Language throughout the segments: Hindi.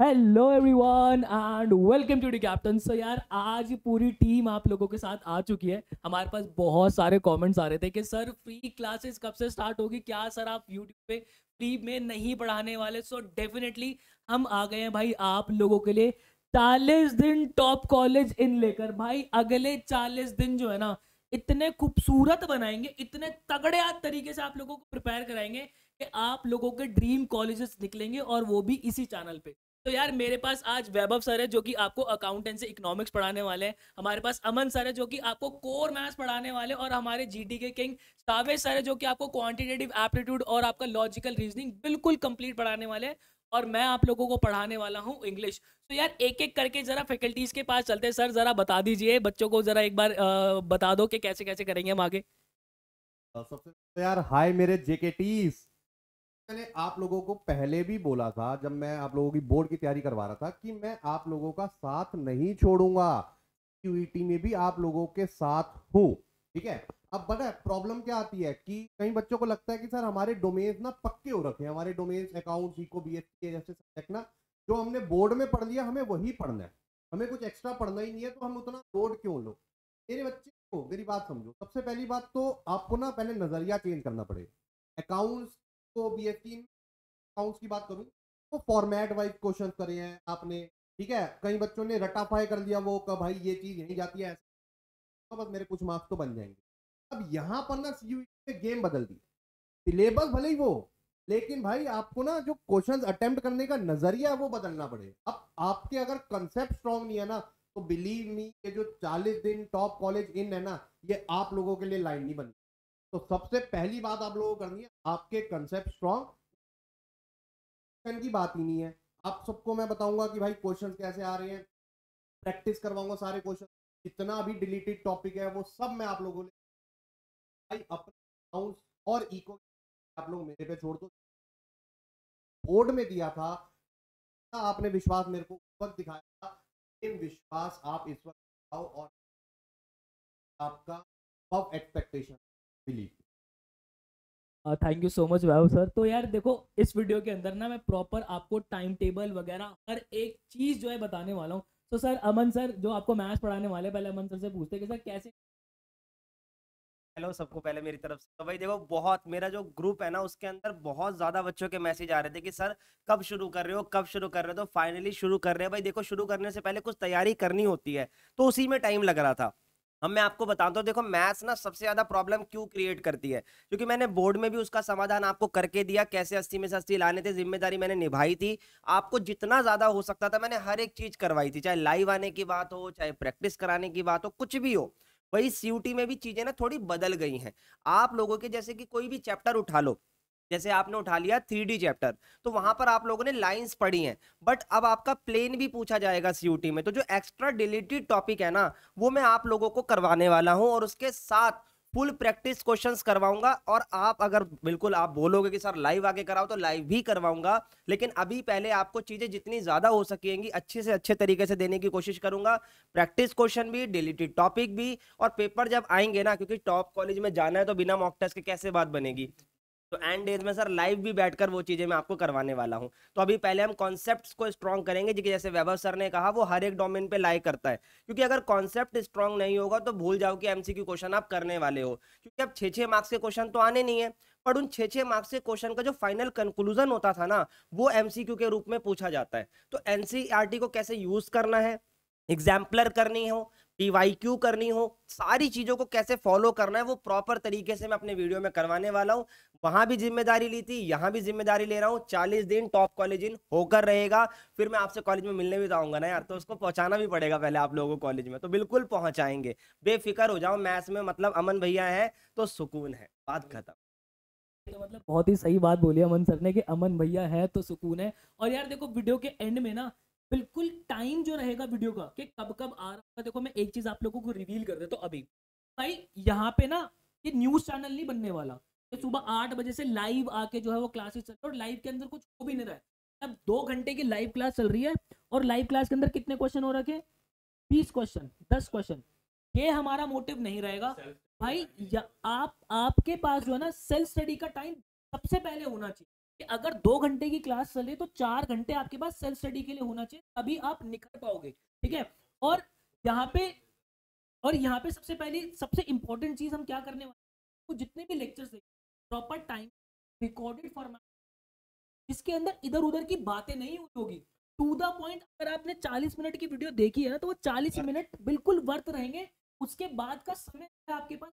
Hello everyone and welcome to the captain so यार आज पूरी टीम आप लोगों के साथ आ चुकी है हमारे पास बहुत सारे कमेंट्स आ रहे थे कि सर फ्री क्लासेस कब से स्टार्ट होगी क्या सर आप यूट्यूब पे फ्री में नहीं पढ़ाने वाले सो so डेफिनेटली हम आ गए हैं भाई आप लोगों के लिए चालीस दिन टॉप कॉलेज इन लेकर भाई अगले चालीस दिन जो है ना इतने खूबसूरत बनाएंगे इतने तगड़े तरीके से आप लोगों को प्रिपेयर कराएंगे कि आप लोगों के ड्रीम कॉलेजेस निकलेंगे और वो भी इसी चैनल पे तो यार मेरे पास आज वैभव सर है जो कि आपको अकाउंटेंसी इकोनॉमिक्स पढ़ाने वाले हैं हमारे पास अमन सर है जो कि आपको कोर मैथ्स पढ़ाने वाले और हमारे जीटी के किंग सावेश सर है जो कि आपको क्वांटिटेटिव एप्टीट्यूड और आपका लॉजिकल रीजनिंग बिल्कुल कंप्लीट पढ़ाने वाले हैं और मैं आप लोगों को पढ़ाने वाला हूँ इंग्लिश तो यार एक एक करके जरा फैकल्टीज के पास चलते हैं सर जरा बता दीजिए बच्चों को जरा एक बार आ, बता दो कि कैसे कैसे करेंगे हम आगे सबसे तो यार हाय मेरे जेके टीज मैंने आप लोगों को पहले भी बोला था जब मैं आप लोगों की बोर्ड की तैयारी करवा रहा था कि मैं आप लोगों का साथ नहीं छोड़ूंगा क्यूईटी e में भी आप लोगों के साथ हूँ ठीक है अब बता प्रॉब्लम क्या आती है कि कई बच्चों को लगता है कि सर हमारे डोमेन्स ना पक्के हो रखे हैं हमारे डोमेन्स अकाउंट इको बी जैसे सब्जेक्ट ना जो हमने बोर्ड में पढ़ लिया हमें वही पढ़ना है हमें कुछ एक्स्ट्रा पढ़ना ही नहीं है तो हम उतना लोड क्यों लो मेरे बच्चे को मेरी बात समझो सबसे पहली बात तो आपको ना पहले नजरिया चेंज करना पड़ेगा अकाउंट्स तो बी एस टी अकाउंट्स की बात करूँ तो फॉर्मेट वाइज क्वेश्चन करे हैं आपने ठीक है कई बच्चों ने रटाफाई कर दिया वो कब भाई ये चीज़ यहीं जाती है तो बस मेरे कुछ मार्क्स तो बन जाएंगे अब यहाँ पर ना सी e ने गेम बदल दी सिलेबस भले ही वो लेकिन भाई आपको ना जो क्वेश्चंस अटेम्प्ट करने का नजरिया वो बदलना पड़े अब आपके अगर कंसेप्ट स्ट्रॉन्ग नहीं है ना तो बिलीव मी ये जो 40 दिन टॉप कॉलेज इन है ना ये आप लोगों के लिए लाइन नहीं बन तो सबसे पहली बात आप लोगों को करनी है आपके कंसेप्ट स्ट्रॉन्ग की बात ही नहीं है आप सबको मैं बताऊंगा कि भाई क्वेश्चन कैसे आ रहे हैं प्रैक्टिस करवाऊंगा सारे क्वेश्चन जितना भी डिलीटेड टॉपिक है वो सब मैं आप लोगों भाई अपने और इको आप लोग मेरे पे छोड़ दो बोर्ड में दिया था आपने विश्वास मेरे को वक्त दिखाया था इन विश्वास आप इस वक्त और आपका expectation thank you so much Vaibhav sir तो यार देखो इस वीडियो के अंदर ना मैं प्रॉपर आपको टाइम टेबल वगैरह हर एक चीज़ जो है बताने वाला हूँ तो सर अमन सर जो आपको मैथ्स पढ़ाने वाले पहले अमन सर से पूछते हैं कि सर कैसे हेलो सबको पहले मेरी तरफ से तो भाई देखो बहुत मेरा जो ग्रुप है ना उसके अंदर बहुत ज़्यादा बच्चों के मैसेज आ रहे थे कि सर कब शुरू कर रहे हो कब शुरू कर रहे हो तो फाइनली शुरू कर रहे हैं भाई देखो शुरू करने से पहले कुछ तैयारी करनी होती है तो उसी में टाइम लग रहा था हम मैं आपको बताता तो हूँ देखो मैथ्स ना सबसे ज्यादा प्रॉब्लम क्यों क्रिएट करती है क्योंकि मैंने बोर्ड में भी उसका समाधान आपको करके दिया कैसे अस्सी में से अस्सी लाने थे जिम्मेदारी मैंने निभाई थी आपको जितना ज्यादा हो सकता था मैंने हर एक चीज करवाई थी चाहे लाइव आने की बात हो चाहे प्रैक्टिस कराने की बात हो कुछ भी हो वही सीयूटी में भी चीजें ना थोड़ी बदल गई हैं आप लोगों के जैसे कि कोई भी चैप्टर उठा लो जैसे आपने उठा लिया थ्री चैप्टर तो वहां पर आप लोगों ने लाइंस पढ़ी हैं बट अब आपका प्लेन भी पूछा जाएगा सीयूटी में तो जो एक्स्ट्रा डिलीटेड टॉपिक है ना वो मैं आप लोगों को करवाने वाला हूँ और उसके साथ फुल प्रैक्टिस क्वेश्चंस करवाऊंगा और आप अगर बिल्कुल आप बोलोगे कि सर लाइव आके कराओ तो लाइव भी करवाऊंगा लेकिन अभी पहले आपको चीज़ें जितनी ज़्यादा हो सकेंगी अच्छे से अच्छे तरीके से देने की कोशिश करूंगा प्रैक्टिस क्वेश्चन भी डिलीटेड टॉपिक भी और पेपर जब आएंगे ना क्योंकि टॉप कॉलेज में जाना है तो बिना मॉक टेस्ट के कैसे बात बनेगी तो एंड डेज में सर लाइव भी बैठकर वो चीज़ें मैं आपको करवाने वाला हूँ तो अभी पहले हम कॉन्सेप्ट्स को स्ट्रॉन्ग करेंगे जिसके जैसे वैभव सर ने कहा वो हर एक डोमेन पे लाइक करता है क्योंकि अगर कॉन्सेप्ट स्ट्रॉन्ग नहीं होगा तो भूल जाओ कि एमसीक्यू क्वेश्चन आप करने वाले हो क्योंकि अब छः छः मार्क्स के क्वेश्चन तो आने नहीं है पर उन छः छः मार्क्स के क्वेश्चन का जो फाइनल कंक्लूजन होता था ना वो एम के रूप में पूछा जाता है तो एन e को कैसे यूज़ करना है एग्जाम्पलर करनी हो टी करनी हो सारी चीज़ों को कैसे फॉलो करना है वो प्रॉपर तरीके से मैं अपने वीडियो में करवाने वाला हूँ वहाँ भी जिम्मेदारी ली थी यहाँ भी जिम्मेदारी ले रहा हूँ चालीस दिन टॉप कॉलेज इन होकर रहेगा फिर मैं आपसे कॉलेज में मिलने भी जाऊँगा ना यार तो उसको पहुँचाना भी पड़ेगा पहले आप लोगों को कॉलेज में तो बिल्कुल पहुँचाएंगे बेफिक्र हो जाओ मैथ्स में मतलब अमन भैया है तो सुकून है बात खत्म तो मतलब बहुत ही सही बात बोली अमन सर ने कि अमन भैया है तो सुकून है और यार देखो वीडियो के एंड में ना बिल्कुल टाइम जो रहेगा वीडियो का कि कब कब आ रहा पर देखो मैं एक चीज़ आप लोगों को रिवील कर देता तो अभी भाई यहाँ पे ना ये न्यूज़ चैनल नहीं बनने वाला तो सुबह आठ बजे से लाइव आके जो है वो क्लासेस चल रही और लाइव के अंदर कुछ हो भी नहीं रहा है अब दो घंटे की लाइव क्लास चल रही है और लाइव क्लास के अंदर कितने क्वेश्चन हो रखे बीस क्वेश्चन दस क्वेश्चन ये हमारा मोटिव नहीं रहेगा भाई या आप आपके पास जो है ना सेल्फ स्टडी का टाइम सबसे पहले होना चाहिए कि अगर दो घंटे की क्लास चले तो चार घंटे आपके पास सेल्फ स्टडी के लिए होना चाहिए तभी आप निकल पाओगे ठीक है और यहाँ पे और यहाँ पे सबसे पहले सबसे इम्पोर्टेंट चीज़ हम क्या करने वाले तो जितने भी लेक्चर्स देखें प्रॉपर टाइम रिकॉर्डेड फॉर्मेट जिसके अंदर इधर उधर की बातें नहीं हुई होगी टू द पॉइंट अगर आपने 40 मिनट की वीडियो देखी है ना तो वो 40 हाँ। मिनट बिल्कुल वर्थ रहेंगे उसके बाद का समय आपके पास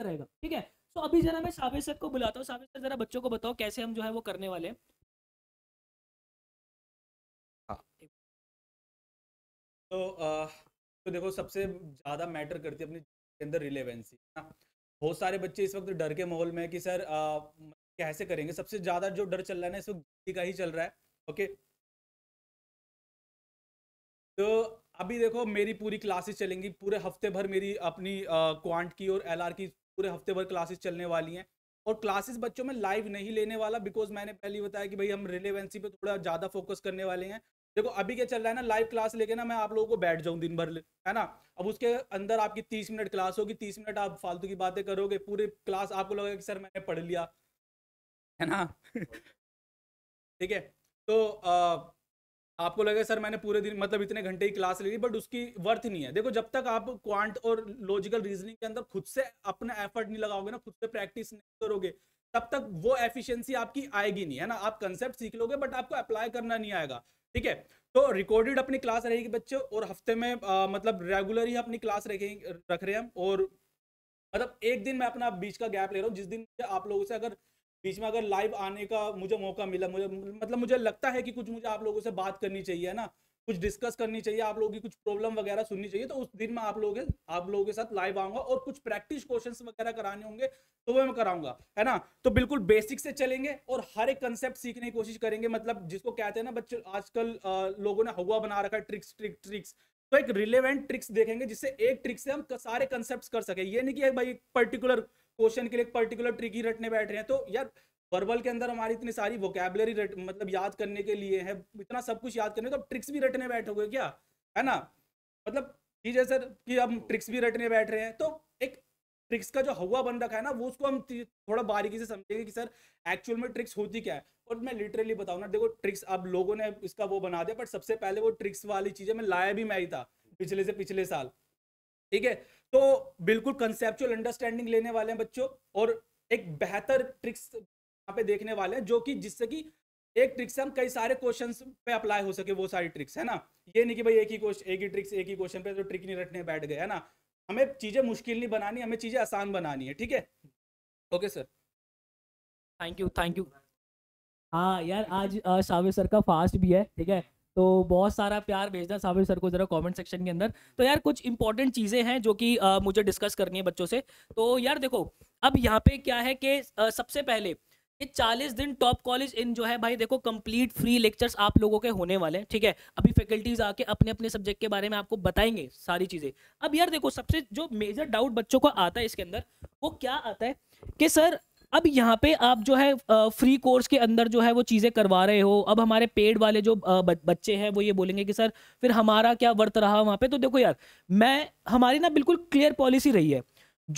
रहेगा ठीक है तो अभी जरा मैं साबिर सर को बुलाता हूँ साबिर सर जरा बच्चों को बताओ कैसे हम जो है वो करने वाले हैं हाँ। तो तो देखो सबसे ज़्यादा मैटर करती है अपनी के अंदर रिलेवेंसी ना बहुत सारे बच्चे इस वक्त डर के माहौल में कि सर आ, कैसे करेंगे सबसे ज़्यादा जो डर चल रहा है ना इस वक्त का ही चल रहा है ओके तो अभी देखो मेरी पूरी क्लासेस चलेंगी पूरे हफ्ते भर मेरी अपनी क्वांट की और एल की पूरे हफ्ते भर क्लासेस चलने वाली हैं और क्लासेस बच्चों में लाइव नहीं लेने वाला बिकॉज मैंने पहले बताया कि भाई हम रिलेवेंसी पे थोड़ा ज़्यादा फोकस करने वाले हैं देखो अभी क्या चल रहा है ना लाइव क्लास लेके ना मैं आप लोगों को बैठ जाऊं दिन भर है ना अब उसके अंदर आपकी तीस मिनट क्लास होगी तीस मिनट आप फालतू की बातें करोगे पूरे क्लास आपको लगेगा कि सर मैंने पढ़ लिया है ना ठीक है तो आ, आपको लगेगा सर मैंने पूरे दिन मतलब इतने घंटे की क्लास ले ली बट उसकी वर्थ नहीं है देखो जब तक आप क्वांट और लॉजिकल रीजनिंग के अंदर खुद से अपना एफर्ट नहीं लगाओगे ना खुद से प्रैक्टिस नहीं करोगे तब तक वो एफिशिएंसी आपकी आएगी नहीं है ना आप कंसेप्ट सीख लोगे बट आपको अप्लाई करना नहीं आएगा ठीक है तो रिकॉर्डेड अपनी क्लास रहेगी बच्चे और हफ्ते में आ, मतलब रेगुलर ही अपनी क्लास रखेंगे रख रहे हैं हम और मतलब एक दिन मैं अपना बीच का गैप ले रहा हूँ जिस दिन आप लोगों से अगर बीच में अगर लाइव आने का मुझे मौका मिला मुझे मतलब मुझे लगता है कि कुछ मुझे आप लोगों से बात करनी चाहिए ना कुछ डिस्कस करनी चाहिए आप लोगों की कुछ प्रॉब्लम वगैरह सुननी चाहिए तो उस दिन में आप लोग आप लोगों के साथ लाइव आऊंगा और कुछ प्रैक्टिस क्वेश्चंस वगैरह कराने होंगे तो वो मैं कराऊंगा है ना तो बिल्कुल बेसिक से चलेंगे और हर एक कंसेप्ट सीखने की कोशिश करेंगे मतलब जिसको कहते हैं ना बच्चे आजकल लोगों ने हवा बना रखा है ट्रिक्स ट्रिक ट्रिक्स तो एक रिलेवेंट ट्रिक्स देखेंगे जिससे एक ट्रिक से हम सारे कंसेप्ट कर सके ये नहीं कि भाई पर्टिकुलर क्वेश्चन के लिए एक पर्टिकुलर ट्रिक ही रटने बैठ रहे हैं तो यार वर्बल के अंदर हमारी इतनी सारी वोकेबलरी मतलब याद करने के लिए है इतना सब कुछ याद करने तो ट्रिक्स भी रटने बैठे हुए क्या है ना मतलब ठीक है सर कि हम ट्रिक्स भी रटने बैठ रहे हैं तो एक ट्रिक्स का जो हवा बन रखा है ना वो उसको हम थोड़ा बारीकी से समझेंगे कि सर एक्चुअल में ट्रिक्स होती क्या है और मैं लिटरली बताऊँ ना देखो ट्रिक्स अब लोगों ने इसका वो बना दिया बट सबसे पहले वो ट्रिक्स वाली चीज़ें मैं लाया भी मैं ही था पिछले से पिछले साल ठीक है तो बिल्कुल कंसेप्चुअल अंडरस्टैंडिंग लेने वाले हैं बच्चों और एक बेहतर ट्रिक्स यहाँ पे देखने वाले हैं जो कि जिससे कि एक ट्रिक से हम कई सारे क्वेश्चंस पे अप्लाई हो सके वो सारी ट्रिक्स है ना ये नहीं कि भाई एक ही क्वेश्चन एक ही ट्रिक्स एक ही क्वेश्चन पे तो ट्रिक नहीं रटने बैठ गए है ना हमें चीज़ें मुश्किल नहीं बनानी हमें चीज़ें आसान बनानी है ठीक है okay sir thank you thank you हाँ यार आज सावे सर का फास्ट भी है ठीक है तो बहुत सारा प्यार भेजना साबिर सर को ज़रा कमेंट सेक्शन के अंदर तो यार कुछ इंपॉर्टेंट चीज़ें हैं जो कि मुझे डिस्कस करनी है बच्चों से तो यार देखो अब यहाँ पे क्या है कि सबसे पहले ये 40 दिन टॉप कॉलेज इन जो है भाई देखो कंप्लीट फ्री लेक्चर्स आप लोगों के होने वाले हैं ठीक है अभी फैकल्टीज आके अपने अपने सब्जेक्ट के बारे में आपको बताएंगे सारी चीज़ें अब यार देखो सबसे जो मेजर डाउट बच्चों को आता है इसके अंदर वो क्या आता है कि सर अब यहाँ पे आप जो है फ्री कोर्स के अंदर जो है वो चीज़ें करवा रहे हो अब हमारे पेड वाले जो बच्चे हैं वो ये बोलेंगे कि सर फिर हमारा क्या वर्त रहा वहाँ पे तो देखो यार मैं हमारी ना बिल्कुल क्लियर पॉलिसी रही है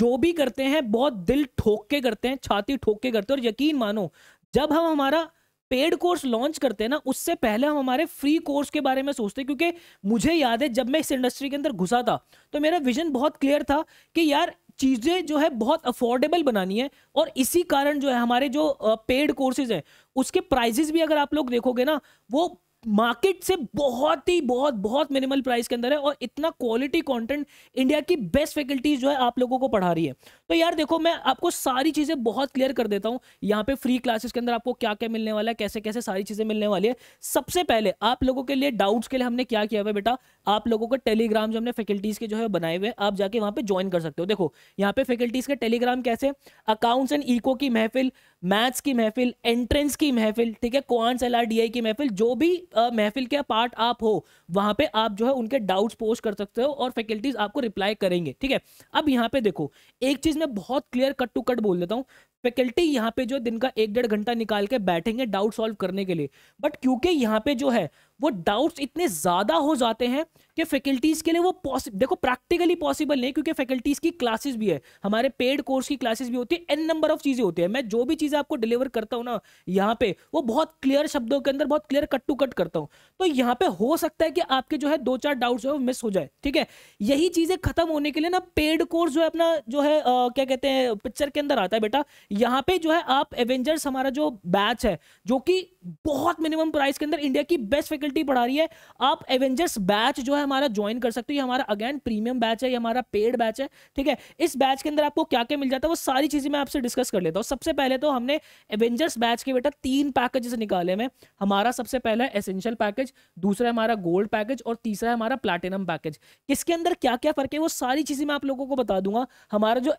जो भी करते हैं बहुत दिल ठोक के करते हैं छाती ठोक के करते हैं और यकीन मानो जब हम हमारा पेड कोर्स लॉन्च करते हैं ना उससे पहले हम हमारे फ्री कोर्स के बारे में सोचते हैं क्योंकि मुझे याद है जब मैं इस इंडस्ट्री के अंदर घुसा था तो मेरा विजन बहुत क्लियर था कि यार चीज़ें जो है बहुत अफोर्डेबल बनानी है और इसी कारण जो है हमारे जो पेड कोर्सेज हैं उसके प्राइजेस भी अगर आप लोग देखोगे ना वो मार्केट से बहुत ही बहुत बहुत मिनिमल प्राइस के अंदर है और इतना क्वालिटी कंटेंट इंडिया की बेस्ट फैकल्टीज जो है आप लोगों को पढ़ा रही है तो यार देखो मैं आपको सारी चीज़ें बहुत क्लियर कर देता हूं यहां पे फ्री क्लासेस के अंदर आपको क्या क्या मिलने वाला है कैसे कैसे सारी चीज़ें मिलने वाली है सबसे पहले आप लोगों के लिए डाउट्स के लिए हमने क्या किया हुआ बेटा आप लोगों को टेलीग्राम जो हमने फैकल्टीज़ के जो है बनाए हुए आप जाके वहां पर ज्वाइन कर सकते हो देखो यहाँ पे फैकल्टीज़ के टेलीग्राम कैसे अकाउंट्स एंड ईको की महफिल मैथ्स की महफिल एंट्रेंस की महफिल ठीक है कोआंस एल की महफिल जो भी महफिल के पार्ट आप हो वहां पे आप जो है उनके डाउट्स पोस्ट कर सकते हो और फैकल्टीज आपको रिप्लाई करेंगे ठीक है अब यहाँ पे देखो एक चीज़ मैं बहुत क्लियर कट टू कट बोल देता हूँ फैकल्टी यहाँ पे जो दिन का एक डेढ़ घंटा निकाल के बैठेंगे डाउट सॉल्व करने के लिए बट क्योंकि यहाँ पे जो है वो डाउट्स इतने ज़्यादा हो जाते हैं कि फैकल्टीज़ के लिए वो पॉसिबल देखो प्रैक्टिकली पॉसिबल नहीं क्योंकि फैकल्टीज़ की क्लासेस भी है हमारे पेड कोर्स की क्लासेस भी होती है एन नंबर ऑफ चीज़ें होती है मैं जो भी चीज़ें आपको डिलीवर करता हूँ ना यहाँ पे वो बहुत क्लियर शब्दों के अंदर बहुत क्लियर कट टू कट करता हूँ तो यहाँ पे हो सकता है कि आपके जो है दो चार डाउट्स है वो मिस हो जाए ठीक है यही चीज़ें खत्म होने के लिए ना पेड कोर्स जो है अपना जो है आ, क्या कहते हैं पिक्चर के अंदर आता है बेटा यहाँ पे जो है आप एवेंजर्स हमारा जो बैच है जो कि बहुत मिनिमम प्राइस के अंदर इंडिया की बेस्ट फैकल्टी फैसिलिटी पढ़ा रही है आप एवेंजर्स बैच जो है हमारा ज्वाइन कर सकते हो ये हमारा अगेन प्रीमियम बैच है ये हमारा पेड बैच है ठीक है इस बैच के अंदर आपको क्या क्या मिल जाता है वो सारी चीज़ें मैं आपसे डिस्कस कर लेता हूँ सबसे पहले तो हमने एवेंजर्स बैच के बेटा तीन पैकेजेस निकाले हैं हमारा सबसे पहला एसेंशियल पैकेज दूसरा हमारा गोल्ड पैकेज और तीसरा हमारा प्लेटिनम पैकेज किसके अंदर क्या क्या फ़र्क है वो सारी चीज़ें मैं आप लोगों को बता दूंगा हमारा जो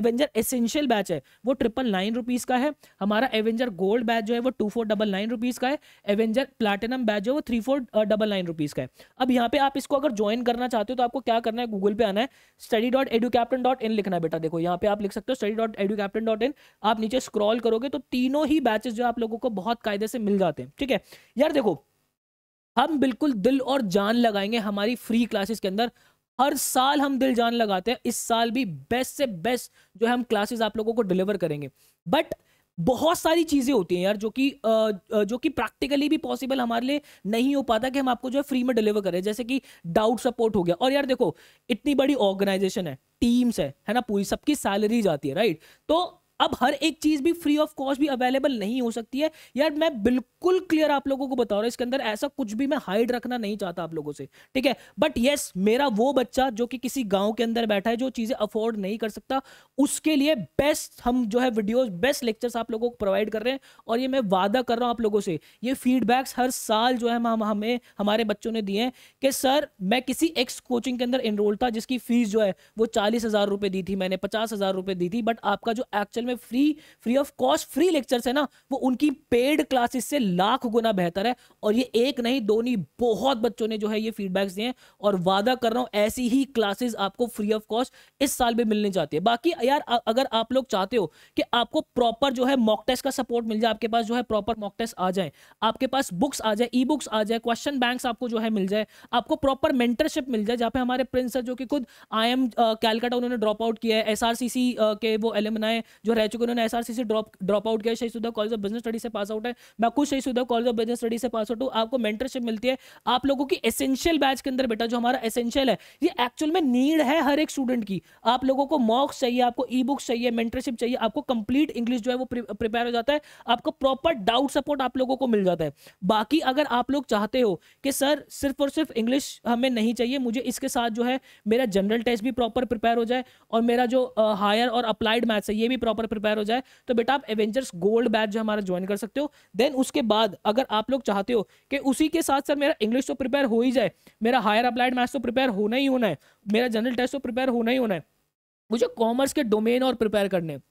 एवेंजर एसेंशियल बैच है वो ट्रिपल नाइन रुपीज़ का है हमारा एवेंजर गोल्ड बैच जो है वो two four double nine rupees का है एवेंजर प्लेटिनम बैच जो है वो three three four double nine rupees का है अब यहाँ पे आप इसको अगर ज्वाइन करना चाहते हो तो आपको क्या करना है गूगल पे आना है study dot edu captain dot in लिखना है बेटा देखो यहाँ पे आप लिख सकते हो study dot edu captain dot in आप नीचे स्क्रॉल करोगे तो तीनों ही बैचेस जो आप लोगों को बहुत कायदे से मिल जाते हैं ठीक है यार देखो हम बिल्कुल दिल और जान लगाएंगे हमारी फ्री क्लासेस के अंदर हर साल हम दिल जान लगाते हैं इस साल भी बेस्ट से बेस्ट जो है हम क्लासेस आप लोगों को डिलीवर करेंगे बट बहुत सारी चीज़ें होती हैं यार जो कि जो कि प्रैक्टिकली भी पॉसिबल हमारे लिए नहीं हो पाता कि हम आपको जो है फ्री में डिलीवर करें जैसे कि डाउट सपोर्ट हो गया और यार देखो इतनी बड़ी ऑर्गेनाइजेशन है टीम्स है है ना पूरी सबकी सैलरी जाती है राइट तो अब हर एक चीज़ भी फ्री ऑफ कॉस्ट भी अवेलेबल नहीं हो सकती है यार मैं बिल्कुल क्लियर आप लोगों को बता रहा हूं इसके अंदर ऐसा कुछ भी मैं हाइड रखना नहीं चाहता आप लोगों से ठीक है बट येस मेरा वो बच्चा जो कि किसी गांव के अंदर बैठा है जो चीज़ें अफोर्ड नहीं कर सकता उसके लिए बेस्ट हम जो है वीडियोज बेस्ट लेक्चर्स आप लोगों को प्रोवाइड कर रहे हैं और ये मैं वादा कर रहा हूं आप लोगों से ये फीडबैक्स हर साल जो है हम हमें हमारे बच्चों ने दिए हैं कि सर मैं किसी एक्स कोचिंग के अंदर इनरोल था जिसकी फीस जो है वो चालीस हज़ार दी थी मैंने पचास हज़ार दी थी बट आपका जो एक्चुअल में free free of cost free lectures है ना वो उनकी पेड क्लासेस से लाख गुना बेहतर है और ये एक नहीं दो नहीं बहुत बच्चों ने जो है ये फीडबैक्स दिए हैं और वादा कर रहा हूँ ऐसी ही क्लासेस आपको फ्री ऑफ कॉस्ट इस साल भी मिलने जाती है बाकी यार अगर आप लोग चाहते हो कि आपको प्रॉपर जो है मॉक टेस्ट का सपोर्ट मिल जाए आपके पास जो है प्रॉपर मॉक टेस्ट आ जाए आपके पास बुक्स आ जाए ई बुक्स आ जाए क्वेश्चन बैंक्स आपको जो है मिल जाए आपको प्रॉपर मेंटरशिप मिल जाए जहाँ पे हमारे प्रिंसर जो कि खुद आई एम कैलकाटा उन्होंने ड्रॉप आउट किया है एस के वो एलिमनाए जो रह चुके उन्होंने एसआरसी से ड्रॉप ड्रॉप आउट किया शहीशुदा कॉलेज ऑफ बिजनेस स्टडी से पास आउट है मैं खुद शहीशुदा कॉलेज ऑफ बिजनेस स्टडी से पास आउट हूँ आपको मेंटरशिप मिलती है आप लोगों की एसेंशियल बैच के अंदर बेटा जो हमारा एसेंशियल है ये एक्चुअल में नीड है हर एक स्टूडेंट की आप लोगों को मॉक्स चाहिए आपको ई बुक्स चाहिए मेंटरशिप चाहिए आपको कंप्लीट इंग्लिश जो है वो प्रिपेयर हो जाता है आपको प्रॉपर डाउट सपोर्ट आप लोगों को मिल जाता है बाकी अगर आप लोग चाहते हो कि सर सिर्फ और सिर्फ इंग्लिश हमें नहीं चाहिए मुझे इसके साथ जो है मेरा जनरल टेस्ट भी प्रॉपर प्रिपेयर हो जाए और मेरा जो हायर और अप्लाइड मैथ्स है ये भी प्रॉपर अगर प्रिपेयर हो जाए तो बेटा आप एवेंजर्स गोल्ड बैच जो हमारा ज्वाइन कर सकते हो देन उसके बाद अगर आप लोग चाहते हो कि उसी के साथ सर मेरा इंग्लिश तो प्रिपेयर हो ही जाए मेरा हायर अप्लाइड मैथ्स तो प्रिपेयर होना ही होना है मेरा जनरल टेस्ट तो प्रिपेयर होना ही होना है मुझे कॉमर्स के डोमेन और प्रिपेयर करने हैं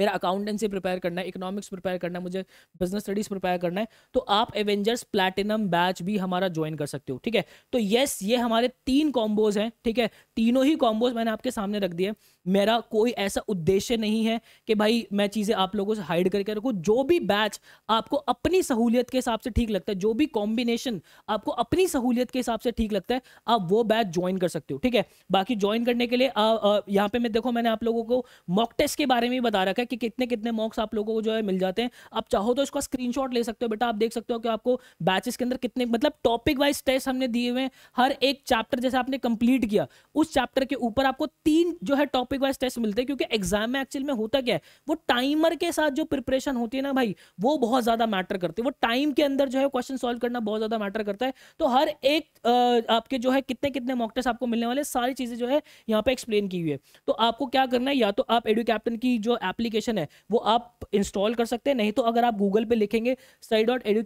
मेरा अकाउंटेंसी प्रिपेयर करना है इकोनॉमिक्स प्रिपेयर करना है मुझे बिजनेस स्टडीज प्रिपेयर करना है तो आप एवेंजर्स प्लैटिनम बैच भी हमारा ज्वाइन कर सकते हो ठीक है तो यस ये हमारे तीन कॉम्बोज हैं ठीक है तीनों ही कॉम्बोज मैंने आपके सामने रख दिए मेरा कोई ऐसा उद्देश्य नहीं है कि भाई मैं चीज़ें आप लोगों से हाइड करके रखूँ जो भी बैच आपको अपनी सहूलियत के हिसाब से ठीक लगता है जो भी कॉम्बिनेशन आपको अपनी सहूलियत के हिसाब से ठीक लगता है आप वो बैच ज्वाइन कर सकते हो ठीक है बाकी ज्वाइन करने के लिए यहाँ पे मैं देखो मैंने आप लोगों को मॉक टेस्ट के बारे में बता रखा है कि कितने कितने मॉक्स आप लोगों को जो है मिल जाते हैं आप चाहो तो इसका स्क्रीन ले सकते हो बेटा आप देख सकते हो कि आपको बैचेस के अंदर कितने मतलब टॉपिक वाइज टेस्ट हमने दिए हुए हैं हर एक चैप्टर जैसे आपने कंप्लीट किया उस चैप्टर के ऊपर आपको तीन जो है टॉपिक टॉपिक वाइज टेस्ट मिलते हैं क्योंकि एग्जाम में एक्चुअल में होता क्या है वो टाइमर के साथ जो प्रिपरेशन होती है ना भाई वो बहुत ज्यादा मैटर करती है वो टाइम के अंदर जो है क्वेश्चन सॉल्व करना बहुत ज्यादा मैटर करता है तो हर एक आपके जो है कितने कितने मॉक टेस्ट आपको मिलने वाले सारी चीजें जो है यहाँ पे एक्सप्लेन की हुई है तो आपको क्या करना है या तो आप एडू कैप्टन की जो एप्लीकेशन है वो आप इंस्टॉल कर सकते हैं नहीं तो अगर आप गूगल पे लिखेंगे सही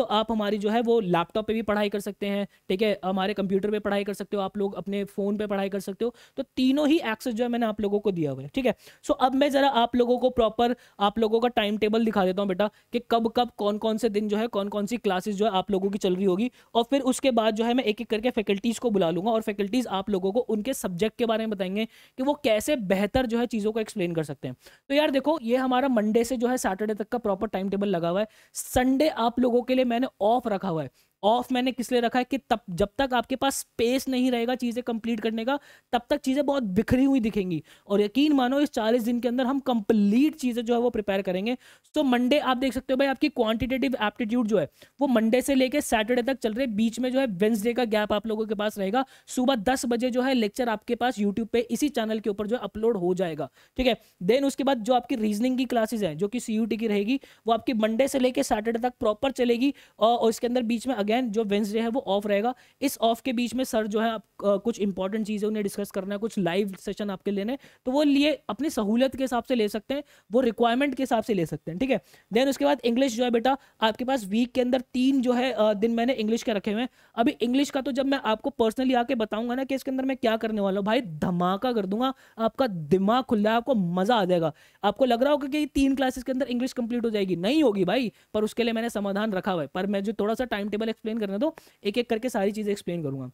तो आप हमारी जो है वो लैपटॉप पे भी पढ़ाई कर सकते हैं ठीक है हमारे कंप्यूटर पे पढ़ाई कर सकते हो आप लोग अपने फोन पे पढ़ाई कर सकते हो तो तीनों ही एक्सेस एक्सेस जो है मैंने आप लोगों को दिया हुआ है ठीक है सो अब मैं ज़रा आप लोगों को प्रॉपर आप लोगों का टाइम टेबल दिखा देता हूँ बेटा कि कब कब कौन कौन से दिन जो है कौन कौन सी क्लासेस जो है आप लोगों की चल रही होगी और फिर उसके बाद जो है मैं एक एक करके फैकल्टीज़ को बुला लूंगा और फैकल्टीज़ आप लोगों को उनके सब्जेक्ट के बारे में बताएंगे कि वो कैसे बेहतर जो है चीज़ों को एक्सप्लेन कर सकते हैं तो यार देखो ये हमारा मंडे से जो है सैटरडे तक का प्रॉपर टाइम टेबल लगा हुआ है संडे आप लोगों के लिए मैंने ऑफ रखा हुआ है ऑफ मैंने किस लिए रखा है कि तब जब तक आपके पास स्पेस नहीं रहेगा चीज़ें कंप्लीट करने का तब तक चीज़ें बहुत बिखरी हुई दिखेंगी और यकीन मानो इस चालीस दिन के अंदर हम कंप्लीट चीज़ें जो है वो प्रिपेयर करेंगे सो मंडे आप देख सकते हो भाई आपकी क्वांटिटेटिव एप्टीट्यूड जो है वो मंडे से लेकर सैटरडे तक चल रहे बीच में जो है वेंसडे का गैप आप लोगों के पास रहेगा सुबह दस बजे जो है लेक्चर आपके पास यूट्यूब पर इसी चैनल के ऊपर जो है अपलोड हो जाएगा ठीक है देन उसके बाद जो आपकी रीजनिंग की क्लासेज हैं जो कि सी की रहेगी वो आपकी मंडे से लेकर सैटरडे तक प्रॉपर चलेगी और इसके अंदर बीच में अगेन जो वेंसडे है वो ऑफ रहेगा इस ऑफ के बीच में सर जो है आप कुछ इंपॉर्टेंट चीज़ें उन्हें डिस्कस करना है कुछ लाइव सेशन आपके लेने तो वो लिए अपनी सहूलत के हिसाब से ले सकते हैं वो रिक्वायरमेंट के हिसाब से ले सकते हैं ठीक है देन उसके बाद इंग्लिश जो है बेटा आपके पास वीक के अंदर तीन जो है दिन मैंने इंग्लिश के रखे हुए हैं अभी इंग्लिश का तो जब मैं आपको पर्सनली आके बताऊंगा ना कि इसके अंदर मैं क्या करने वाला हूँ भाई धमाका कर दूंगा आपका दिमाग खुल जाए आपको मजा आ जाएगा आपको लग रहा होगा कि तीन क्लासेस के अंदर इंग्लिश कंप्लीट हो जाएगी नहीं होगी भाई पर उसके लिए मैंने समाधान रखा हुआ है पर मैं जो थोड़ा सा टाइम टेबल एक्सप्लेन करने दो तो एक एक करके सारी चीज़ें एक्सप्लेन करूँगा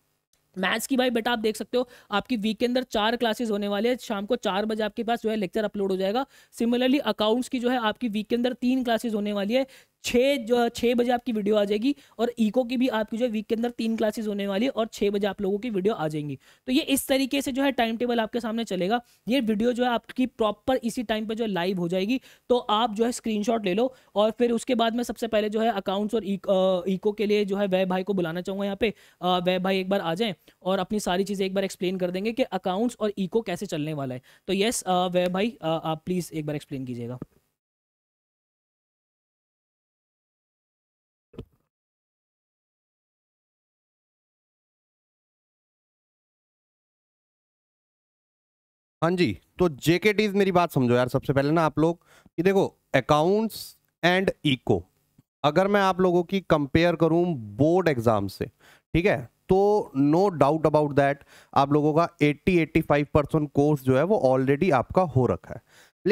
मैथ्स की भाई बेटा आप देख सकते हो आपकी वीक के अंदर चार क्लासेस होने वाले हैं शाम को चार बजे आपके पास जो है लेक्चर अपलोड हो जाएगा सिमिलरली अकाउंट्स की जो है आपकी वीक के अंदर तीन क्लासेस होने वाली है छः जो छः बजे आपकी वीडियो आ जाएगी और ईको की भी आपकी जो है वीक के अंदर तीन क्लासेज होने वाली है और छः बजे आप लोगों की वीडियो आ जाएंगी तो ये इस तरीके से जो है टाइम टेबल आपके सामने चलेगा ये वीडियो जो है आपकी प्रॉपर इसी टाइम पर जो है लाइव हो जाएगी तो आप जो है स्क्रीन ले लो और फिर उसके बाद में सबसे पहले जो है अकाउंट्स और ईको के लिए जो है वह भाई को बुलाना चाहूँगा यहाँ पे वह भाई एक बार आ जाएँ और अपनी सारी चीज़ें एक बार एक्सप्लेन कर देंगे कि अकाउंट्स और ईको कैसे चलने वाला है तो येस वह भाई आप प्लीज़ एक बार एक्सप्लेन कीजिएगा हाँ जी तो टीज मेरी बात समझो यार सबसे पहले ना आप लोग कि देखो अकाउंट्स एंड इको अगर मैं आप लोगों की कंपेयर करूं बोर्ड एग्जाम से ठीक है तो नो डाउट अबाउट दैट आप लोगों का 80-85 परसेंट कोर्स जो है वो ऑलरेडी आपका हो रखा है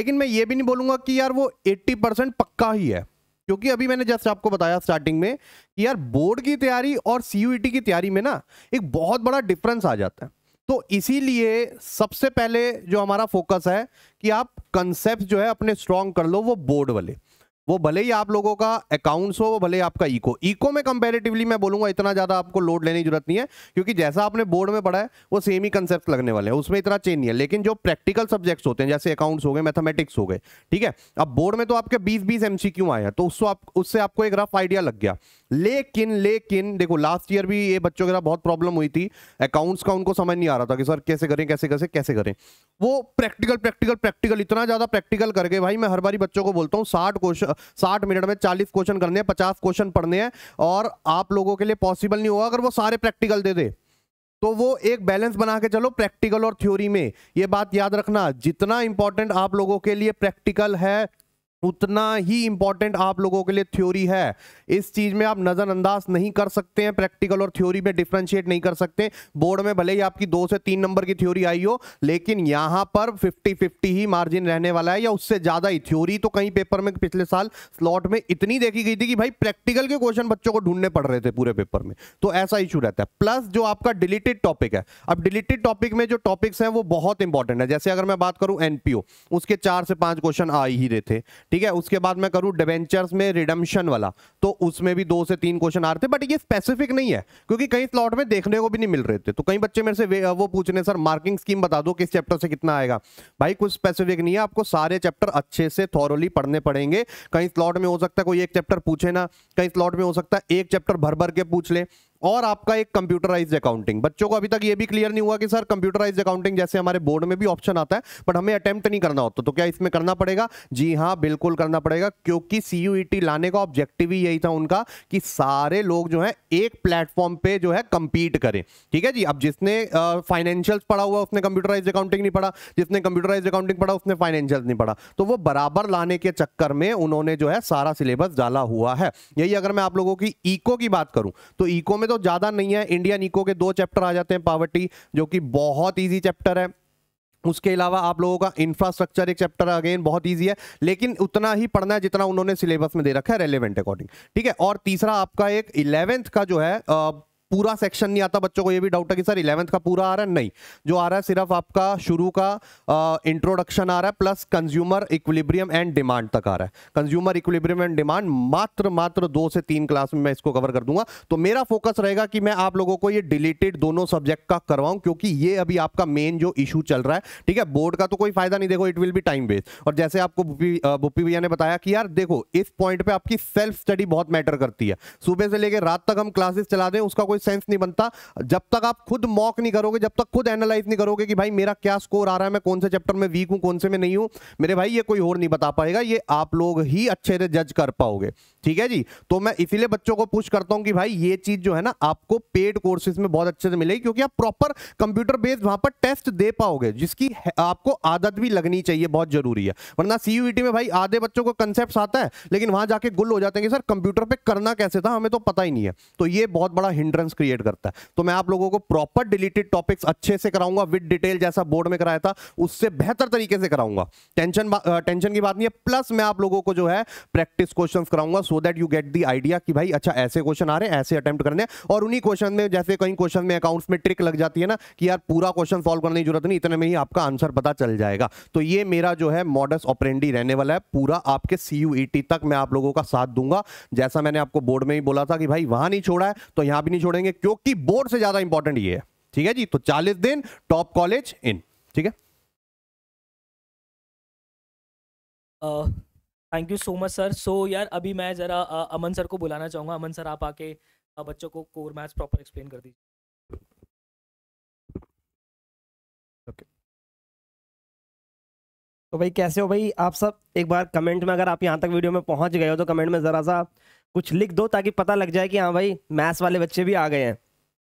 लेकिन मैं ये भी नहीं बोलूंगा कि यार वो 80 परसेंट पक्का ही है क्योंकि अभी मैंने जैसे आपको बताया स्टार्टिंग में कि यार बोर्ड की तैयारी और सी e की तैयारी में ना एक बहुत बड़ा डिफरेंस आ जाता है तो इसीलिए सबसे पहले जो हमारा फोकस है कि आप कंसेप्ट जो है अपने स्ट्रॉन्ग कर लो वो बोर्ड वाले वो भले ही आप लोगों का अकाउंट्स हो वो भले ही आपका इको इको में कंपेरेटिवली मैं बोलूंगा इतना ज़्यादा आपको लोड लेने की जरूरत नहीं है क्योंकि जैसा आपने बोर्ड में पढ़ा है वो सेम ही कंसेप्ट लगने वाले हैं उसमें इतना चेंज नहीं है लेकिन जो प्रैक्टिकल सब्जेक्ट्स होते हैं जैसे अकाउंट्स हो गए मैथमेटिक्स हो गए ठीक है अब बोर्ड में तो आपके बीस बीस एम आए तो उससे आप उससे आपको एक रफ आइडिया लग गया लेकिन लेकिन देखो लास्ट ईयर भी ये बच्चों के साथ बहुत प्रॉब्लम हुई थी अकाउंट्स का उनको समझ नहीं आ रहा था कि सर कैसे करें कैसे कैसे कैसे करें वो प्रैक्टिकल प्रैक्टिकल प्रैक्टिकल इतना ज़्यादा प्रैक्टिकल करके भाई मैं हर बारी बच्चों को बोलता हूँ साठ क्वेश्चन साठ मिनट में चालीस क्वेश्चन करने हैं पचास क्वेश्चन पढ़ने हैं और आप लोगों के लिए पॉसिबल नहीं होगा अगर वो सारे प्रैक्टिकल दे दे तो वो एक बैलेंस बना के चलो प्रैक्टिकल और थ्योरी में ये बात याद रखना जितना इंपॉर्टेंट आप लोगों के लिए प्रैक्टिकल है उतना ही इंपॉर्टेंट आप लोगों के लिए थ्योरी है इस चीज़ में आप नज़रअंदाज नहीं कर सकते हैं प्रैक्टिकल और थ्योरी में डिफ्रेंशिएट नहीं कर सकते बोर्ड में भले ही आपकी दो से तीन नंबर की थ्योरी आई हो लेकिन यहां पर फिफ्टी फिफ्टी ही मार्जिन रहने वाला है या उससे ज़्यादा ही थ्योरी तो कहीं पेपर में पिछले साल स्लॉट में इतनी देखी गई थी कि भाई प्रैक्टिकल के क्वेश्चन बच्चों को ढूंढने पड़ रहे थे पूरे पेपर में तो ऐसा इशू रहता है प्लस जो आपका डिलीटेड टॉपिक है अब डिलीटेड टॉपिक में जो टॉपिक्स है वो बहुत इंपॉर्टेंट है जैसे अगर मैं बात करूं एनपीओ उसके चार से पांच क्वेश्चन आ ही रहे थे ठीक है उसके बाद मैं करूं डिवेंचर्स में रिडम्शन वाला तो उसमें भी दो से तीन क्वेश्चन आ रहे थे बट ये स्पेसिफिक नहीं है क्योंकि कई स्लॉट में देखने को भी नहीं मिल रहे थे तो कई बच्चे मेरे से वो पूछ रहे सर मार्किंग स्कीम बता दो किस चैप्टर से कितना आएगा भाई कुछ स्पेसिफिक नहीं है आपको सारे चैप्टर अच्छे से थॉरली पढ़ने पड़ेंगे कहीं स्लॉट में हो सकता है कोई एक चैप्टर पूछे ना कहीं स्लॉट में हो सकता है एक चैप्टर भर भर के पूछ ले और आपका एक कंप्यूटराइज अकाउंटिंग बच्चों को अभी तक ये भी क्लियर नहीं हुआ कि सर कंप्यूटराइज अकाउंटिंग जैसे हमारे बोर्ड में भी ऑप्शन आता है बट हमें अटेम्प्ट नहीं करना होता तो क्या इसमें करना पड़ेगा जी हाँ बिल्कुल करना पड़ेगा क्योंकि सी लाने का ऑब्जेक्टिव ही यही था उनका कि सारे लोग जो है एक प्लेटफॉर्म पे जो है कंपीट करें ठीक है जी अब जिसने फाइनेंशियल पढ़ा हुआ उसने कंप्यूटराइज अकाउंटिंग नहीं पढ़ा जिसने कंप्यूटराइज अकाउंटिंग पढ़ा उसने फाइनेंशियल नहीं पढ़ा तो वो बराबर लाने के चक्कर में उन्होंने जो है सारा सिलेबस डाला हुआ है यही अगर मैं आप लोगों की इको की बात करूं तो इको में तो तो ज़्यादा नहीं है इंडियन इको के दो चैप्टर आ जाते हैं पावर्टी जो कि बहुत ईजी चैप्टर है उसके अलावा आप लोगों का इंफ्रास्ट्रक्चर एक चैप्टर अगेन बहुत इजी है लेकिन उतना ही पढ़ना है जितना उन्होंने सिलेबस में दे रखा है रेलिवेंट अकॉर्डिंग ठीक है और तीसरा आपका एक इलेवेंथ का जो है आ, पूरा सेक्शन नहीं आता बच्चों को ये भी डाउट है कि सर इलेवंथ का पूरा आ रहा है नहीं जो आ रहा है सिर्फ आपका शुरू का इंट्रोडक्शन आ रहा है plus consumer equilibrium and demand तक आ रहा है कंज्यूमर इक्विलिब्रियम एंड डिमांड मात्र मात्र दो से तीन क्लास में मैं इसको कवर कर दूंगा तो मेरा फोकस रहेगा कि मैं आप लोगों को ये डिलीटेड दोनों सब्जेक्ट का करवाऊं क्योंकि ये अभी आपका मेन जो इशू चल रहा है ठीक है बोर्ड का तो कोई फायदा नहीं देखो it will be time waste और जैसे आपको बुप्पी भैया ने बताया कि यार देखो इस पॉइंट पर आपकी सेल्फ स्टडी बहुत मैटर करती है सुबह से लेकर रात तक हम क्लासेस चला दें उसका कोई सेंस नहीं बनता जब तक आप खुद मॉक नहीं करोगे जब तक खुद एनालाइज नहीं करोगे कि भाई मेरा क्या स्कोर आ रहा है मैं कौन से चैप्टर में वीक हूँ कौन से में नहीं हूँ मेरे भाई ये कोई और नहीं बता पाएगा ये आप लोग ही अच्छे से जज कर पाओगे ठीक है जी तो मैं इसीलिए बच्चों को पूछ करता हूँ कि भाई ये चीज जो है ना आपको पेड कोर्सेज में बहुत अच्छे से मिलेगी क्योंकि आप प्रॉपर कंप्यूटर बेस्ड वहां पर टेस्ट दे पाओगे जिसकी आपको आदत भी लगनी चाहिए बहुत जरूरी है वरना सीयूईटी e में भाई आधे बच्चों को कंसेप्ट आता है लेकिन वहां जाके गुल हो जाते हैं कि सर कंप्यूटर पे करना कैसे था हमें तो पता ही नहीं है तो ये बहुत बड़ा हिंड्रेंस डिस्टर्बेंस क्रिएट करता है तो मैं आप लोगों को प्रॉपर डिलीटेड टॉपिक्स अच्छे से कराऊंगा विद डिटेल जैसा बोर्ड में कराया था उससे बेहतर तरीके से कराऊंगा टेंशन टेंशन की बात नहीं है प्लस मैं आप लोगों को जो है प्रैक्टिस क्वेश्चन कराऊंगा so that you get the idea कि भाई अच्छा ऐसे क्वेश्चन आ रहे हैं ऐसे अटेम्प्ट करने और उन्हीं क्वेश्चन में जैसे कहीं क्वेश्चन में अकाउंट्स में ट्रिक लग जाती है ना कि यार पूरा क्वेश्चन सॉल्व करने की जरूरत नहीं इतने में ही आपका आंसर पता चल जाएगा तो ये मेरा जो है मॉडस ऑपरेंडी रहने वाला है पूरा आपके सी e तक मैं आप लोगों का साथ दूंगा जैसा मैंने आपको बोर्ड में ही बोला था कि भाई वहां नहीं छोड़ा है तो यहां भी नहीं छोड़ा छोड़ेंगे क्योंकि बोर्ड से ज्यादा इंपॉर्टेंट ये है ठीक है जी तो चालीस दिन टॉप कॉलेज इन ठीक है thank you so much sir so यार अभी मैं जरा uh, अमन सर को बुलाना चाहूंगा अमन सर आप आके uh, बच्चों को कोर मैथ्स प्रॉपर एक्सप्लेन कर दीजिए okay. तो भाई कैसे हो भाई आप सब एक बार कमेंट में अगर आप यहाँ तक वीडियो में पहुँच गए हो तो कमेंट में ज़रा सा कुछ लिख दो ताकि पता लग जाए कि हाँ भाई मैथ्स वाले बच्चे भी आ गए हैं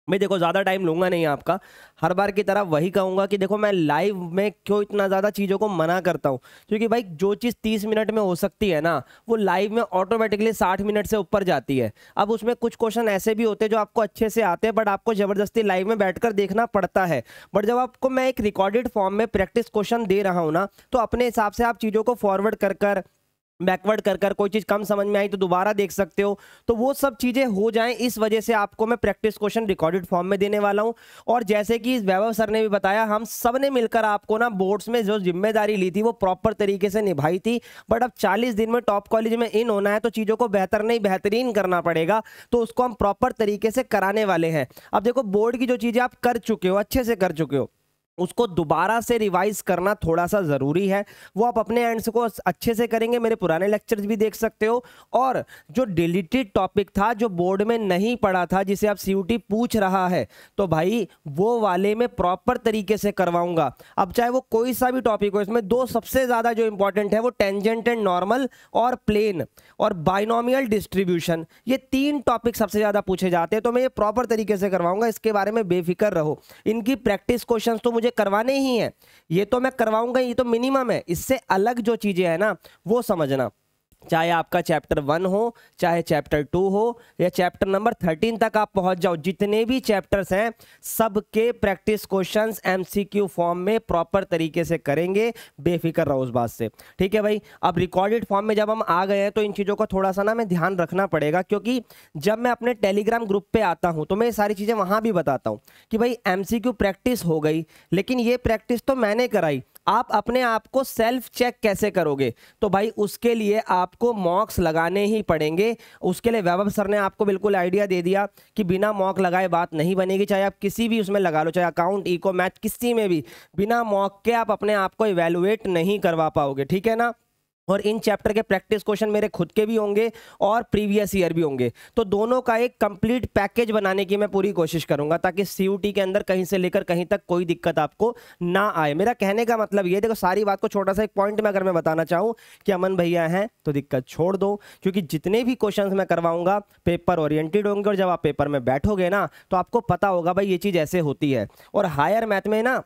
मैं देखो ज़्यादा टाइम लूँगा नहीं आपका हर बार की तरह वही कहूँगा कि देखो मैं लाइव में क्यों इतना ज़्यादा चीज़ों को मना करता हूँ क्योंकि भाई जो चीज़ तीस मिनट में हो सकती है ना वो लाइव में ऑटोमेटिकली साठ मिनट से ऊपर जाती है अब उसमें कुछ क्वेश्चन ऐसे भी होते हैं जो आपको अच्छे से आते हैं बट आपको ज़बरदस्ती लाइव में बैठ देखना पड़ता है बट जब आपको मैं एक रिकॉर्डेड फॉर्म में प्रैक्टिस क्वेश्चन दे रहा हूँ ना तो अपने हिसाब से आप चीज़ों को फॉरवर्ड कर कर बैकवर्ड कर कर कोई चीज़ कम समझ में आई तो दोबारा देख सकते हो तो वो सब चीज़ें हो जाएं इस वजह से आपको मैं प्रैक्टिस क्वेश्चन रिकॉर्डेड फॉर्म में देने वाला हूं और जैसे कि वैभव सर ने भी बताया हम सब ने मिलकर आपको ना बोर्ड्स में जो जिम्मेदारी ली थी वो प्रॉपर तरीके से निभाई थी बट अब चालीस दिन में टॉप कॉलेज में इन होना है तो चीज़ों को बेहतर नहीं बेहतरीन करना पड़ेगा तो उसको हम प्रॉपर तरीके से कराने वाले हैं अब देखो बोर्ड की जो चीज़ें आप कर चुके हो अच्छे से कर चुके हो उसको दोबारा से रिवाइज करना थोड़ा सा ज़रूरी है वो आप अपने एंड को अच्छे से करेंगे मेरे पुराने लेक्चर्स भी देख सकते हो और जो डिलीटेड टॉपिक था जो बोर्ड में नहीं पढ़ा था जिसे आप सी पूछ रहा है तो भाई वो वाले में प्रॉपर तरीके से करवाऊंगा अब चाहे वो कोई सा भी टॉपिक हो इसमें दो सबसे ज़्यादा जो इंपॉर्टेंट है वो टेंजेंट एंड नॉर्मल और प्लेन और बाइनोमियल डिस्ट्रीब्यूशन ये तीन टॉपिक सबसे ज़्यादा पूछे जाते हैं तो मैं ये प्रॉपर तरीके से करवाऊंगा इसके बारे में बेफिक्र रहो इनकी प्रैक्टिस क्वेश्चन तो मुझे करवाने ही हैं ये तो मैं करवाऊंगा ये तो मिनिमम है इससे अलग जो चीज़ें हैं ना वो समझना चाहे आपका चैप्टर वन हो चाहे चैप्टर टू हो या चैप्टर नंबर थर्टीन तक आप पहुंच जाओ जितने भी चैप्टर्स हैं सबके प्रैक्टिस क्वेश्चंस एमसीक्यू फॉर्म में प्रॉपर तरीके से करेंगे बेफिक्र रहो उस बात से ठीक है भाई अब रिकॉर्डेड फॉर्म में जब हम आ गए हैं तो इन चीज़ों का थोड़ा सा ना मैं ध्यान रखना पड़ेगा क्योंकि जब मैं अपने टेलीग्राम ग्रुप पर आता हूँ तो मैं ये सारी चीज़ें वहाँ भी बताता हूँ कि भाई एम प्रैक्टिस हो गई लेकिन ये प्रैक्टिस तो मैंने कराई आप अपने आप को सेल्फ चेक कैसे करोगे तो भाई उसके लिए आपको मॉक्स लगाने ही पड़ेंगे उसके लिए वैभव सर ने आपको बिल्कुल आइडिया दे दिया कि बिना मॉक लगाए बात नहीं बनेगी चाहे आप किसी भी उसमें लगा लो चाहे अकाउंट इको मैथ किसी में भी बिना मॉक के आप अपने आप को इवेलुएट नहीं करवा पाओगे ठीक है ना और इन चैप्टर के प्रैक्टिस क्वेश्चन मेरे खुद के भी होंगे और प्रीवियस ईयर भी होंगे तो दोनों का एक कंप्लीट पैकेज बनाने की मैं पूरी कोशिश करूंगा ताकि सी के अंदर कहीं से लेकर कहीं तक कोई दिक्कत आपको ना आए मेरा कहने का मतलब ये देखो सारी बात को छोटा सा एक पॉइंट में अगर मैं बताना चाहूँ कि अमन भैया हैं तो दिक्कत छोड़ दो क्योंकि जितने भी क्वेश्चन मैं करवाऊंगा पेपर ओरिएटेड होंगे और जब आप पेपर में बैठोगे ना तो आपको पता होगा भाई ये चीज़ ऐसे होती है और हायर मैथ में ना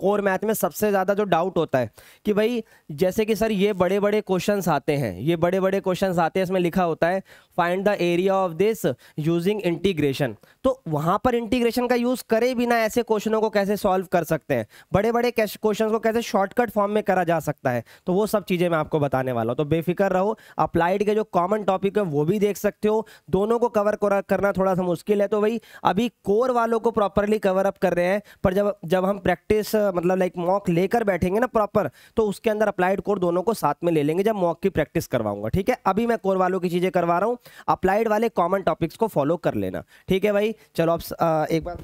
कोर मैथ में सबसे ज़्यादा जो डाउट होता है कि भाई जैसे कि सर ये बड़े बड़े क्वेश्चंस आते हैं ये बड़े बड़े क्वेश्चंस आते हैं इसमें लिखा होता है find the area of this using integration तो वहां पर इंटीग्रेशन का यूज़ करे बिना ऐसे क्वेश्चनों को कैसे सॉल्व कर सकते हैं बड़े बड़े क्वेश्चन को कैसे शॉर्टकट फॉर्म में करा जा सकता है तो वो सब चीज़ें मैं आपको बताने वाला हूँ तो बेफिक्र रहो अप्लाइड के जो कॉमन टॉपिक है वो भी देख सकते हो दोनों को कवर करना थोड़ा सा मुश्किल है तो भाई अभी कोर वालों को प्रॉपरली कवर अप कर रहे हैं पर जब जब हम प्रैक्टिस मतलब लाइक मॉक लेकर बैठेंगे ना प्रॉपर तो उसके अंदर अप्लाइड कोर दोनों को साथ में ले लेंगे जब मॉक की प्रैक्टिस करवाऊंगा ठीक है अभी मैं कोर वालों की चीज़ें करवा रहा हूँ अप्लाइड वाले कॉमन टॉपिक्स को फॉलो कर लेना ठीक है भाई चलो आप एक बार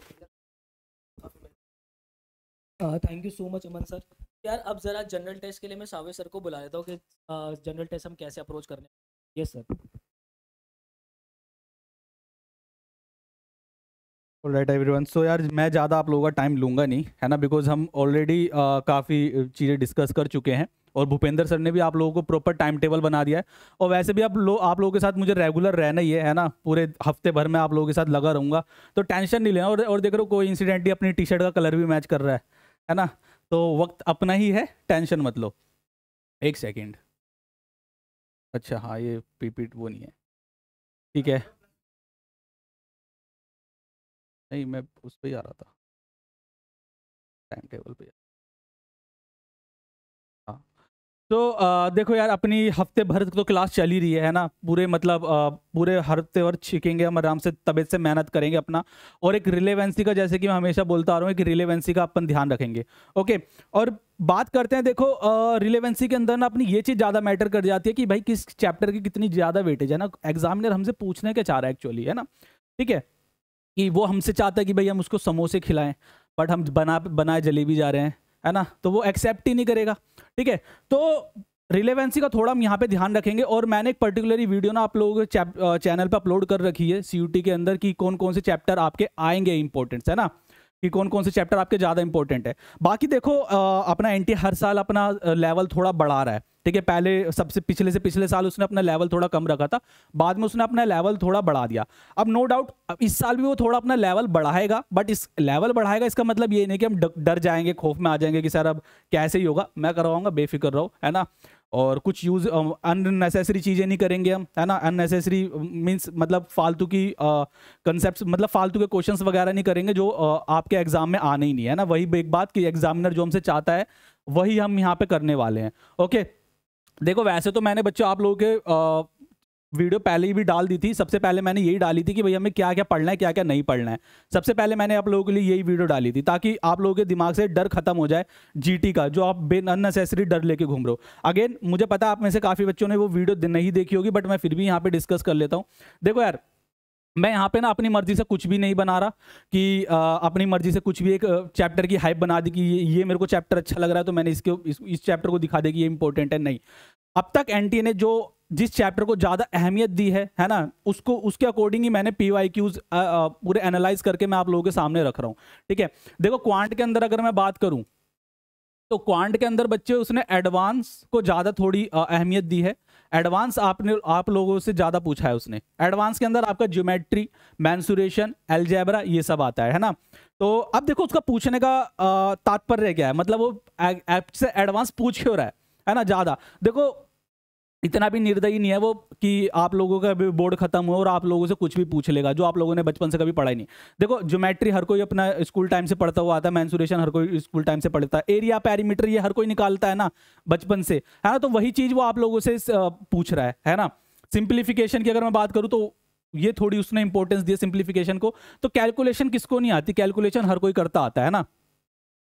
thank you so much Aman sir यार अब ज़रा जनरल टेस्ट के लिए मैं सावे सर को बुला लेता हूँ कि जनरल टेस्ट हम कैसे अप्रोच करने yes sir right everyone so यार मैं ज़्यादा आप लोगों का टाइम लूँगा नहीं है ना बिकॉज हम ऑलरेडी काफ़ी चीज़ें डिस्कस कर चुके हैं और भूपेंद्र सर ने भी आप लोगों को प्रॉपर टाइम टेबल बना दिया है और वैसे भी आप लोग आप लोगों के साथ मुझे रेगुलर रहना ही है है ना पूरे हफ्ते भर में आप लोगों के साथ लगा रहूँगा तो टेंशन नहीं लेना और, और देख रहे हो कोई इंसिडेंटली अपनी टी शर्ट का कलर भी मैच कर रहा है है ना तो वक्त अपना ही है टेंशन मत लो एक सेकेंड अच्छा हाँ ये पीपीट वो नहीं है ठीक है नहीं मैं उस पर ही आ रहा था टाइम टेबल पर तो आ, देखो यार अपनी हफ्ते भर तो क्लास चल ही रही है ना पूरे मतलब आ, पूरे हर हफ्ते और छिकेंगे हम आराम से तबीयत से मेहनत करेंगे अपना और एक रिलेवेंसी का जैसे कि मैं हमेशा बोलता आ रहा हूँ एक रिलेवेंसी का अपन ध्यान रखेंगे ओके और बात करते हैं देखो रिलेवेंसी के अंदर ना अपनी ये चीज़ ज़्यादा मैटर कर जाती है कि भाई किस चैप्टर की कितनी ज़्यादा वेटेज है ना एग्जामिनर हमसे पूछने के चाह रहा है एक्चुअली है ना ठीक है कि वो हमसे चाहता है कि भाई हम उसको समोसे खिलाएं बट हम बना बनाए जलेबी जा रहे हैं है ना तो वो एक्सेप्ट ही नहीं करेगा ठीक है तो रिलेवेंसी का थोड़ा हम यहाँ पे ध्यान रखेंगे और मैंने एक पर्टिकुलरली वीडियो ना आप लोगों के चैनल पे अपलोड कर रखी है सी के अंदर कि कौन कौन से चैप्टर आपके आएंगे इंपॉर्टेंट्स है ना कि कौन कौन से चैप्टर आपके ज़्यादा इंपॉर्टेंट है बाकी देखो अपना एन हर साल अपना लेवल थोड़ा बढ़ा रहा है ठीक है पहले सबसे पिछले से पिछले साल उसने अपना लेवल थोड़ा कम रखा था बाद में उसने अपना लेवल थोड़ा बढ़ा दिया अब नो डाउट इस साल भी वो थोड़ा अपना लेवल बढ़ाएगा बट इस लेवल बढ़ाएगा इसका मतलब ये नहीं कि हम डर जाएंगे खौफ में आ जाएंगे कि सर अब कैसे ही होगा मैं करवाऊंगा बेफिक्र रहो है ना और कुछ यूज अननेसेसरी चीज़ें नहीं करेंगे हम है ना अननेसेसरी मीन्स मतलब फालतू की कंसेप्ट मतलब फालतू के क्वेश्चंस वगैरह नहीं करेंगे जो uh, आपके एग्जाम में आने ही नहीं है ना वही एक बात कि एग्जामिनर जो हमसे चाहता है वही हम यहाँ पे करने वाले हैं ओके देखो वैसे तो मैंने बच्चों आप लोगों के uh, वीडियो पहले ही भी डाल दी थी सबसे पहले मैंने यही डाली थी कि भाई हमें क्या क्या पढ़ना है क्या क्या नहीं पढ़ना है सबसे पहले मैंने आप लोगों के लिए यही वीडियो डाली थी ताकि आप लोगों के दिमाग से डर खत्म हो जाए जीटी का जो आप बे अननेसेसरी डर लेके घूम रहे हो अगेन मुझे पता आप में से काफ़ी बच्चों ने वो वीडियो नहीं देखी होगी बट मैं फिर भी यहाँ पर डिस्कस कर लेता हूँ देखो यार मैं यहाँ पे ना अपनी मर्जी से कुछ भी नहीं बना रहा कि आ, अपनी मर्जी से कुछ भी एक चैप्टर की हाइप बना दी कि ये, ये मेरे को चैप्टर अच्छा लग रहा है तो मैंने इसके इस, इस चैप्टर को दिखा दे कि ये इंपॉर्टेंट है नहीं अब तक एन जो जिस चैप्टर को ज़्यादा अहमियत दी है है ना उसको उसके अकॉर्डिंग ही मैंने पी वाई क्यूज पूरे एनालाइज करके मैं आप लोगों के सामने रख रहा हूँ ठीक है देखो क्वांट के अंदर अगर मैं बात करूँ तो क्वांट के अंदर बच्चे उसने एडवांस को ज़्यादा थोड़ी अहमियत दी है एडवांस आपने आप लोगों से ज़्यादा पूछा है उसने एडवांस के अंदर आपका ज्योमेट्री मैंसुरेशन एलजेबरा ये सब आता है है ना तो अब देखो उसका पूछने का तात्पर्य क्या है मतलब वो ऐप से एडवांस पूछ क्यों रहा है है ना ज़्यादा देखो इतना भी निर्दयी नहीं है वो कि आप लोगों का भी बोर्ड खत्म हो और आप लोगों से कुछ भी पूछ लेगा जो आप लोगों ने बचपन से कभी पढ़ाई नहीं देखो ज्योमेट्री हर कोई अपना स्कूल टाइम से पढ़ता हुआ आता है मैंसुरेशन हर कोई स्कूल टाइम से पढ़ता है एरिया पैरीमीटर ये हर कोई निकालता है ना बचपन से है ना तो वही चीज़ वो आप लोगों से पूछ रहा है है ना सिंप्लीफिकेशन की अगर मैं बात करूँ तो ये थोड़ी उसने इंपॉर्टेंस दी सिंप्लीफिकेशन को तो कैलकुलेशन किसको नहीं आती कैलकुलेशन हर कोई करता आता है ना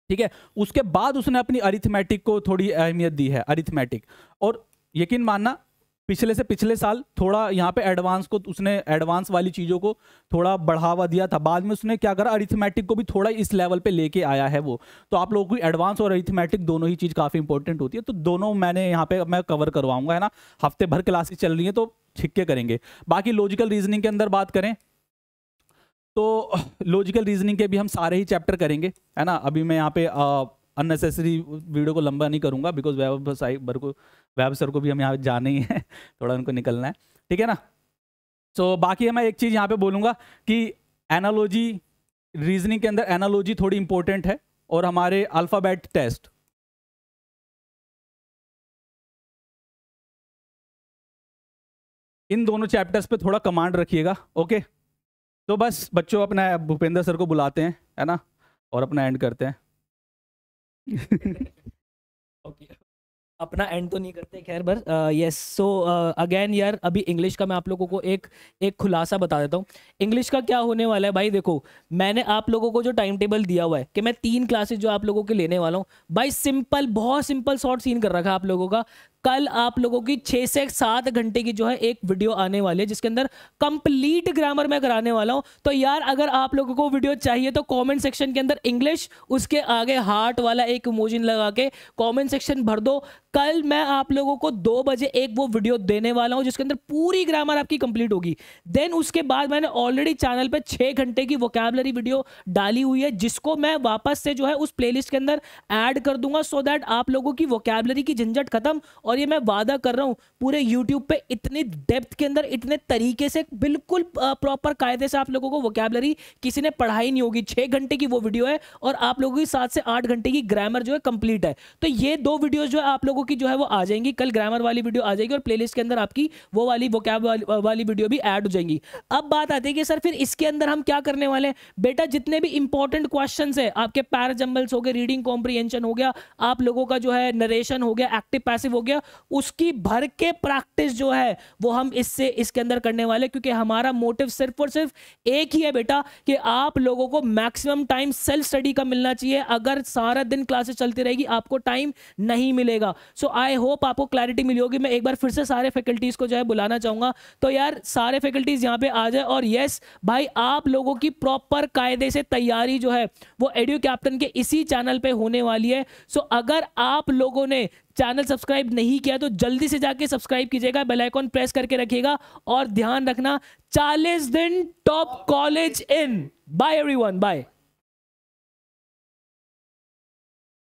ठीक है उसके बाद उसने अपनी अरिथमेटिक को थोड़ी अहमियत दी है अरिथमेटिक और यकीन मानना पिछले से पिछले साल थोड़ा यहाँ पे एडवांस को उसने एडवांस वाली चीज़ों को थोड़ा बढ़ावा दिया था बाद में उसने क्या करा अरिथमेटिक को भी थोड़ा इस लेवल पे लेके आया है वो तो आप लोगों को एडवांस और अरिथमेटिक दोनों ही चीज़ काफ़ी इंपॉर्टेंट होती है तो दोनों मैंने यहाँ पे मैं कवर करवाऊंगा है ना हफ्ते भर क्लासेस चल रही हैं तो छिक्के करेंगे बाकी लॉजिकल रीजनिंग के अंदर बात करें तो लॉजिकल रीजनिंग के भी हम सारे ही चैप्टर करेंगे है ना अभी मैं यहाँ पे अननेसेसरी वीडियो को लंबा नहीं करूँगा बिकॉज वैभव साहिब को वैब सर को भी हम यहाँ जाना ही है थोड़ा उनको निकलना है ठीक है ना सो so, बाकी मैं एक चीज़ यहाँ पे बोलूँगा कि एनालॉजी रीजनिंग के अंदर एनालॉजी थोड़ी इंपॉर्टेंट है और हमारे अल्फ़ाबेट टेस्ट इन दोनों चैप्टर्स पे थोड़ा कमांड रखिएगा ओके तो बस बच्चों अपना भूपेंद्र सर को बुलाते हैं है ना और अपना एंड करते हैं ओके okay. अपना एंड तो नहीं करते खैर बर यस सो अगेन यार अभी इंग्लिश का मैं आप लोगों को एक एक खुलासा बता देता हूँ इंग्लिश का क्या होने वाला है भाई देखो मैंने आप लोगों को जो टाइम टेबल दिया हुआ है कि मैं तीन क्लासेस जो आप लोगों के लेने वाला हूँ भाई सिंपल बहुत सिंपल शॉर्ट सीन कर रखा है आप लोगों का कल आप लोगों की छः से सात घंटे की जो है एक वीडियो आने वाली है जिसके अंदर कंप्लीट ग्रामर मैं कराने वाला हूँ तो यार अगर आप लोगों को वीडियो चाहिए तो कमेंट सेक्शन के अंदर इंग्लिश उसके आगे हार्ट वाला एक मोजिन लगा के कमेंट सेक्शन भर दो कल मैं आप लोगों को दो बजे एक वो वीडियो देने वाला हूँ जिसके अंदर पूरी ग्रामर आपकी कंप्लीट होगी देन उसके बाद मैंने ऑलरेडी चैनल पर छः घंटे की वोकैबलरी वीडियो डाली हुई है जिसको मैं वापस से जो है उस प्लेलिस्ट के अंदर एड कर दूंगा सो दैट आप लोगों की वोकैबलरी की झंझट खत्म और और ये मैं वादा कर रहा हूँ पूरे YouTube पे इतनी डेप्थ के अंदर इतने तरीके से बिल्कुल प्रॉपर कायदे से आप लोगों को वोकेबलरी किसी ने पढ़ाई नहीं होगी छः घंटे की वो वीडियो है और आप लोगों की सात से आठ घंटे की ग्रामर जो है कंप्लीट है तो ये दो वीडियोज जो है आप लोगों की जो है वो आ जाएंगी कल ग्रामर वाली वीडियो आ जाएगी और प्ले के अंदर आपकी वो वाली वोकैब वाली वीडियो भी ऐड हो जाएंगी अब बात आती है कि सर फिर इसके अंदर हम क्या करने वाले हैं बेटा जितने भी इंपॉर्टेंट क्वेश्चन है आपके पैर जम्बल्स हो गए रीडिंग कॉम्प्रीहेंशन हो गया आप लोगों का जो है नरेशन हो गया एक्टिव पैसिव हो गया उसकी भर के प्रैक्टिस जो है वो हम इससे इसके अंदर करने वाले क्योंकि हमारा मोटिव सिर्फ और सिर्फ एक ही है बेटा कि आप लोगों को मैक्सिमम टाइम सेल्फ स्टडी का मिलना चाहिए अगर सारा दिन क्लासेस चलती रहेगी आपको टाइम नहीं मिलेगा सो आई होप आपको क्लैरिटी मिली होगी मैं एक बार फिर से सारे फैकल्टीज़ को जो है बुलाना चाहूंगा तो यार सारे फैकल्टीज़ यहाँ पे आ जाए और यस भाई आप लोगों की प्रॉपर कायदे से तैयारी जो है वो एडियो कैप्टन के इसी चैनल पे होने वाली है सो अगर आप लोगों ने चैनल सब्सक्राइब नहीं किया तो जल्दी से जाके सब्सक्राइब कीजिएगा बेल आइकॉन प्रेस करके रखिएगा और ध्यान रखना 40 दिन top college in bye everyone bye